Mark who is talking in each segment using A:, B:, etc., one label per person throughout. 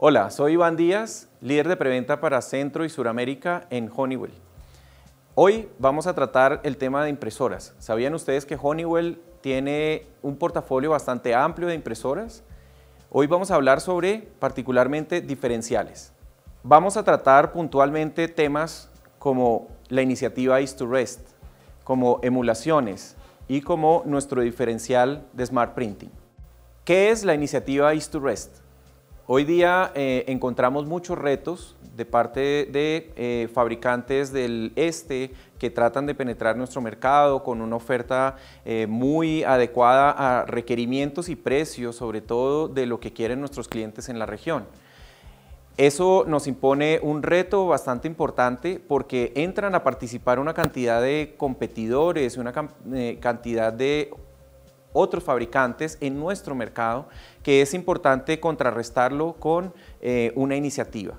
A: Hola, soy Iván Díaz, líder de preventa para Centro y Suramérica en Honeywell. Hoy vamos a tratar el tema de impresoras. ¿Sabían ustedes que Honeywell tiene un portafolio bastante amplio de impresoras? Hoy vamos a hablar sobre particularmente diferenciales. Vamos a tratar puntualmente temas como la iniciativa East to Rest, como emulaciones y como nuestro diferencial de Smart Printing. ¿Qué es la iniciativa East to Rest? Hoy día eh, encontramos muchos retos de parte de eh, fabricantes del este que tratan de penetrar nuestro mercado con una oferta eh, muy adecuada a requerimientos y precios, sobre todo de lo que quieren nuestros clientes en la región. Eso nos impone un reto bastante importante porque entran a participar una cantidad de competidores, una cantidad de otros fabricantes en nuestro mercado que es importante contrarrestarlo con eh, una iniciativa.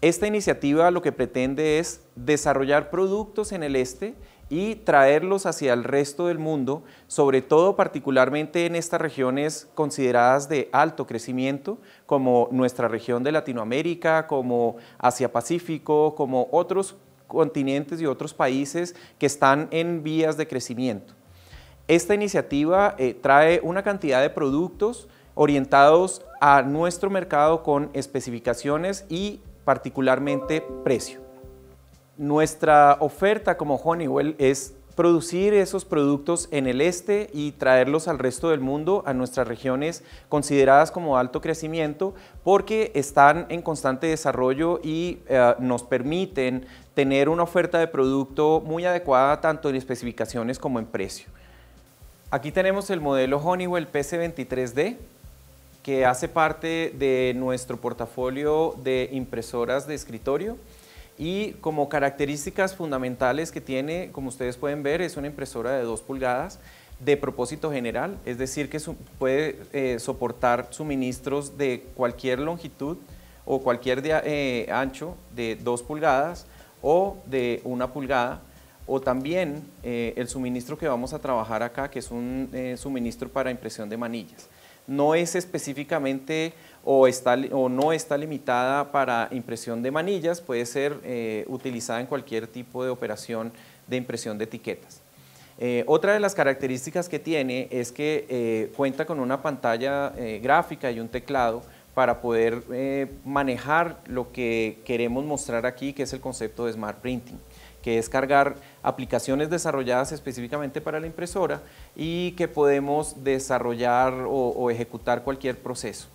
A: Esta iniciativa lo que pretende es desarrollar productos en el este y traerlos hacia el resto del mundo, sobre todo particularmente en estas regiones consideradas de alto crecimiento, como nuestra región de Latinoamérica, como Asia-Pacífico, como otros continentes y otros países que están en vías de crecimiento. Esta iniciativa eh, trae una cantidad de productos orientados a nuestro mercado con especificaciones y particularmente precio. Nuestra oferta como Honeywell es producir esos productos en el este y traerlos al resto del mundo, a nuestras regiones consideradas como alto crecimiento, porque están en constante desarrollo y eh, nos permiten tener una oferta de producto muy adecuada tanto en especificaciones como en precio. Aquí tenemos el modelo Honeywell PC23D, que hace parte de nuestro portafolio de impresoras de escritorio y como características fundamentales que tiene, como ustedes pueden ver, es una impresora de 2 pulgadas de propósito general, es decir, que puede eh, soportar suministros de cualquier longitud o cualquier eh, ancho de 2 pulgadas o de 1 pulgada o también eh, el suministro que vamos a trabajar acá, que es un eh, suministro para impresión de manillas. No es específicamente o, no está limitada para impresión de manillas, puede ser eh, utilizada en cualquier tipo de operación de impresión de etiquetas. otra de las características que tiene es que cuenta con una pantalla gráfica y un teclado para poder manejar lo que queremos mostrar aquí, que es el concepto de Smart Printing que es cargar aplicaciones desarrolladas específicamente para la impresora y que podemos desarrollar o, ejecutar cualquier proceso.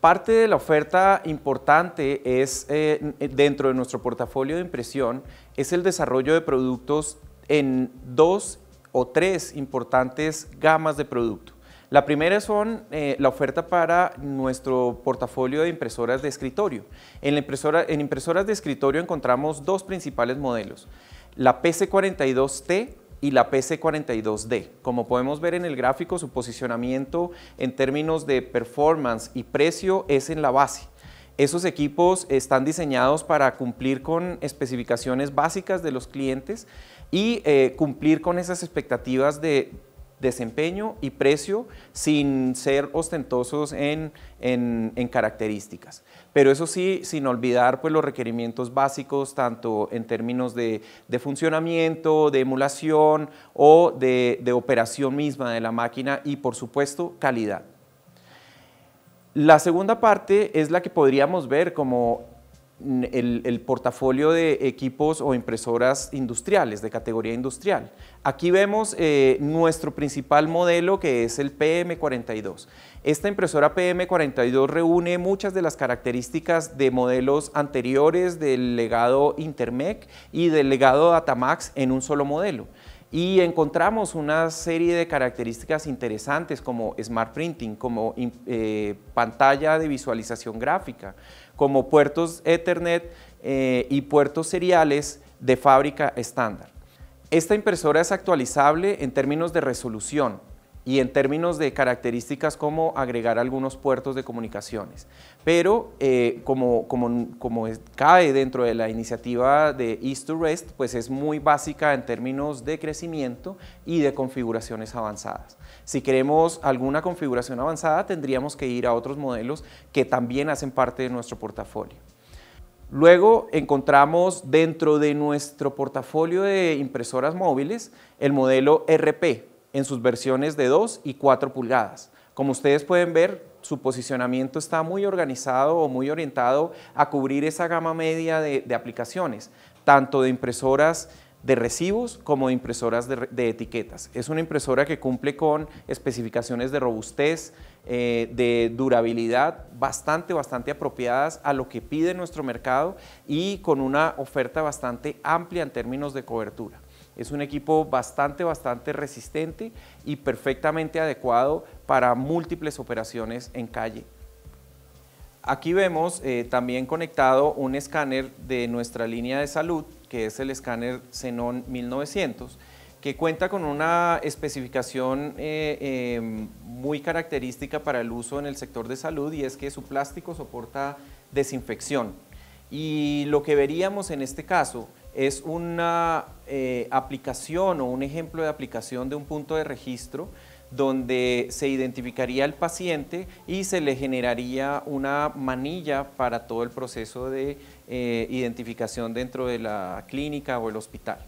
A: Parte de la oferta importante es, eh, dentro de nuestro portafolio de impresión, es el desarrollo de productos en dos o tres importantes gamas de productos. La primera son eh, la oferta para nuestro portafolio de impresoras de escritorio. En, impresoras de escritorio encontramos dos principales modelos, la PC42T y la PC42D. Como podemos ver en el gráfico, su posicionamiento en términos de performance y precio es en la base. Esos equipos están diseñados para cumplir con especificaciones básicas de los clientes y eh, cumplir con esas expectativas de desempeño y precio sin ser ostentosos en, características. Pero eso sí, sin olvidar pues, los requerimientos básicos, tanto en términos de, funcionamiento, de emulación o de, de operación misma de la máquina y, por supuesto, calidad. La segunda parte es la que podríamos ver como el, portafolio de equipos o impresoras industriales, de categoría industrial. Aquí vemos eh, nuestro principal modelo que es el PM42. Esta impresora PM42 reúne muchas de las características de modelos anteriores del legado Intermec y del legado Datamax en un solo modelo y encontramos una serie de características interesantes como smart printing, como eh, pantalla de visualización gráfica, como puertos Ethernet eh, y puertos seriales de fábrica estándar. Esta impresora es actualizable en términos de resolución, y en términos de características como agregar algunos puertos de comunicaciones. Pero eh, como, cae dentro de la iniciativa de East to Rest, pues es muy básica en términos de crecimiento y de configuraciones avanzadas. Si queremos alguna configuración avanzada, tendríamos que ir a otros modelos que también hacen parte de nuestro portafolio. Luego encontramos dentro de nuestro portafolio de impresoras móviles el modelo RP, en sus versiones de 2 y 4 pulgadas. Como ustedes pueden ver, su posicionamiento está muy organizado o muy orientado a cubrir esa gama media de, aplicaciones, tanto de impresoras de recibos como de impresoras de, etiquetas. Es una impresora que cumple con especificaciones de robustez, eh, de durabilidad bastante, bastante apropiadas a lo que pide nuestro mercado y con una oferta bastante amplia en términos de cobertura. Es un equipo bastante, bastante resistente y perfectamente adecuado para múltiples operaciones en calle. Aquí vemos eh, también conectado un escáner de nuestra línea de salud, que es el escáner Xenon 1900, que cuenta con una especificación eh, em, muy característica para el uso en el sector de salud y es que su plástico soporta desinfección. Y lo que veríamos en este caso es una eh, aplicación o un ejemplo de aplicación de un punto de registro donde se identificaría al paciente y se le generaría una manilla para todo el proceso de eh, identificación dentro de la clínica o el hospital.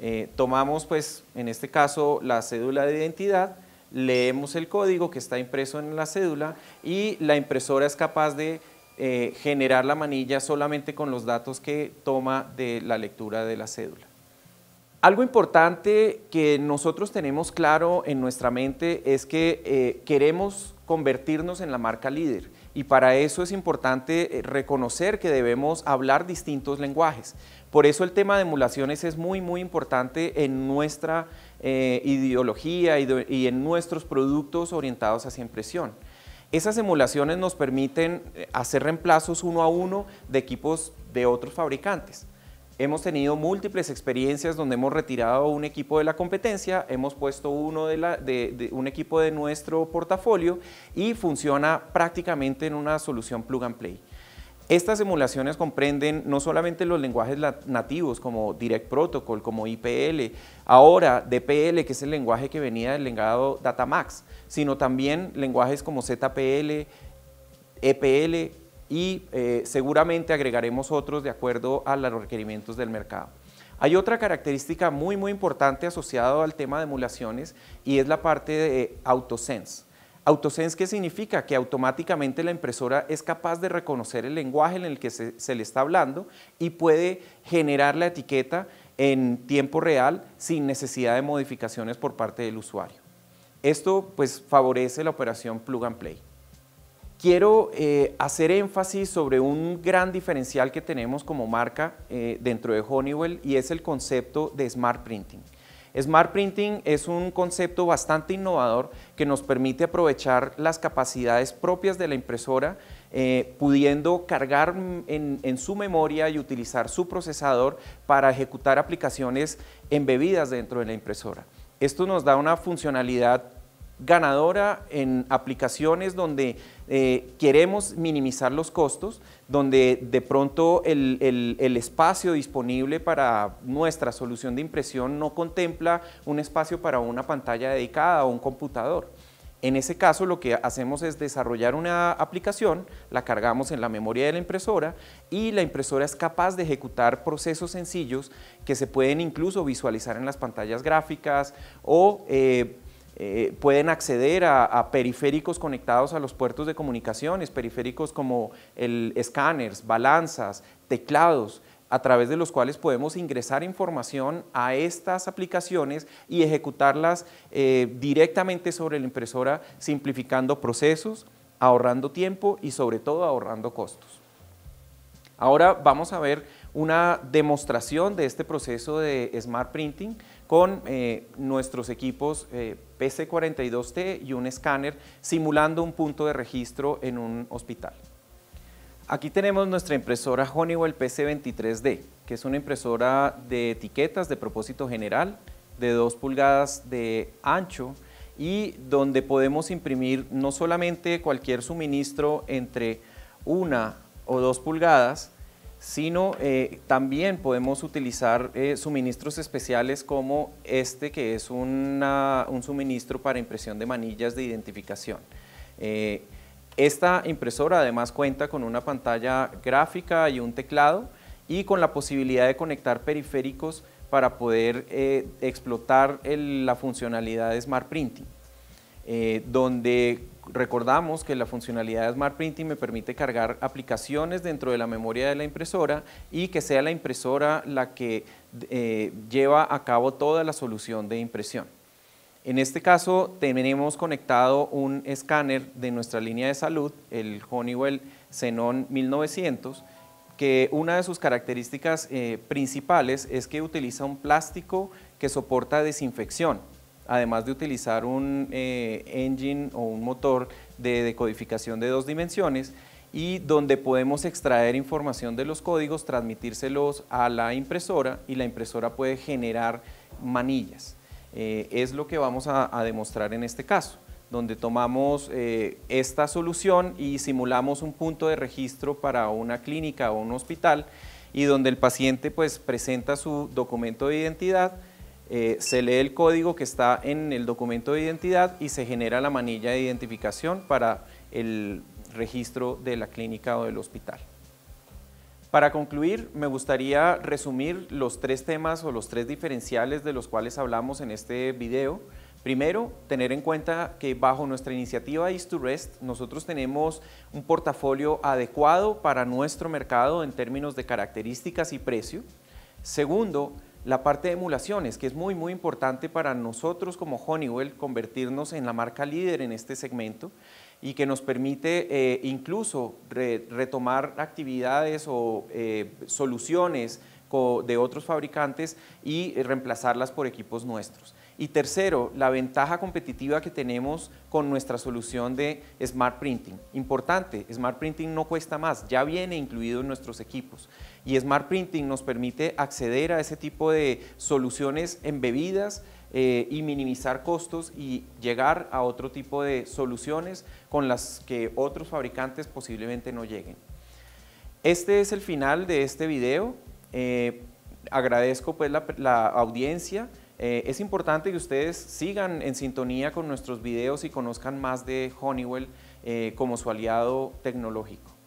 A: Eh, tomamos pues en este caso la cédula de identidad, leemos el código que está impreso en la cédula y la impresora es capaz de eh, generar la manilla solamente con los datos que toma de la lectura de la cédula. Algo importante que nosotros tenemos claro en nuestra mente es que eh, queremos convertirnos en la marca líder y para eso es importante eh, reconocer que debemos hablar distintos lenguajes. Por eso el tema de emulaciones es muy, muy importante en nuestra ideología y en nuestros productos orientados hacia impresión. Esas emulaciones nos permiten eh, hacer reemplazos uno a uno de equipos de otros fabricantes. Hemos tenido múltiples experiencias donde hemos retirado un equipo de la competencia, hemos puesto uno de un equipo de nuestro portafolio y funciona prácticamente en una solución plug and play. Estas emulaciones comprenden no solamente los lenguajes nativos como Direct Protocol, como IPL, ahora DPL, que es el lenguaje que venía del legado Datamax, sino también lenguajes como ZPL, EPL y eh, seguramente agregaremos otros de acuerdo a los requerimientos del mercado. Hay otra característica muy muy importante asociada al tema de emulaciones y es la parte de AutoSense. Autosense, que significa? Que automáticamente la impresora es capaz de reconocer el lenguaje en el que se, le está hablando y puede generar la etiqueta en tiempo real sin necesidad de modificaciones por parte del usuario. Esto pues favorece la operación plug and play. Quiero eh, hacer énfasis sobre un gran diferencial que tenemos como marca eh, dentro de Honeywell y es el concepto de Smart Printing. Smart Printing es un concepto bastante innovador que nos permite aprovechar las capacidades propias de la impresora, eh, pudiendo cargar en su memoria y utilizar su procesador para ejecutar aplicaciones embebidas dentro de la impresora. Esto nos da una funcionalidad ganadora en aplicaciones donde eh, queremos minimizar los costos, donde de pronto el, espacio disponible para nuestra solución de impresión no contempla un espacio para una pantalla dedicada o un computador. En ese caso lo que hacemos es desarrollar una aplicación, la cargamos en la memoria de la impresora y la impresora es capaz de ejecutar procesos sencillos que se pueden incluso visualizar en las pantallas gráficas o eh, eh, pueden acceder a, periféricos conectados a los puertos de comunicaciones, periféricos como el escáneres, balanzas, teclados, a través de los cuales podemos ingresar información a estas aplicaciones y ejecutarlas eh, directamente sobre la impresora, simplificando procesos, ahorrando tiempo y sobre todo ahorrando costos. Ahora vamos a ver una demostración de este proceso de Smart Printing con eh, nuestros equipos eh, PC42T y un escáner simulando un punto de registro en un hospital. Aquí tenemos nuestra impresora Honeywell PC23D, que es una impresora de etiquetas de propósito general de 2 pulgadas de ancho y donde podemos imprimir no solamente cualquier suministro entre una o 2 pulgadas, sino eh, también podemos utilizar eh, suministros especiales como este, que es un suministro para impresión de manillas de identificación. Eh, esta impresora además cuenta con una pantalla gráfica y un teclado y con la posibilidad de conectar periféricos para poder explotar la funcionalidad de Smart Printing, donde Recordamos que la funcionalidad de Smart Printing me permite cargar aplicaciones dentro de la memoria de la impresora y que sea la impresora la que eh, lleva a cabo toda la solución de impresión. En este caso tenemos conectado un escáner de nuestra línea de salud, el Honeywell Xenon 1900, que una de sus características eh, principales es que utiliza un plástico que soporta desinfección además de utilizar un eh, engine o un motor de decodificación de dos dimensiones y donde podemos extraer información de los códigos, transmitírselos a la impresora y la impresora puede generar manillas. Eh, es lo que vamos a, demostrar en este caso, donde tomamos eh, esta solución y simulamos un punto de registro para una clínica o un hospital y donde el paciente pues presenta su documento de identidad, eh, se lee el código que está en el documento de identidad y se genera la manilla de identificación para el registro de la clínica o del hospital. Para concluir, me gustaría resumir los tres temas o los tres diferenciales de los cuales hablamos en este video. Primero, tener en cuenta que bajo nuestra iniciativa East to Rest, nosotros tenemos un portafolio adecuado para nuestro mercado en términos de características y precio. Segundo, la parte de emulaciones, que es muy, muy importante para nosotros como Honeywell convertirnos en la marca líder en este segmento y que nos permite eh, incluso retomar actividades o eh, soluciones de otros fabricantes y eh, reemplazarlas por equipos nuestros. Y tercero, la ventaja competitiva que tenemos con nuestra solución de Smart Printing. Importante, Smart Printing no cuesta más, ya viene incluido en nuestros equipos. Y Smart Printing nos permite acceder a ese tipo de soluciones embebidas eh, y minimizar costos y llegar a otro tipo de soluciones con las que otros fabricantes posiblemente no lleguen. Este es el final de este video. Eh, agradezco pues la audiencia. Eh, es importante que ustedes sigan en sintonía con nuestros videos y conozcan más de Honeywell eh, como su aliado tecnológico.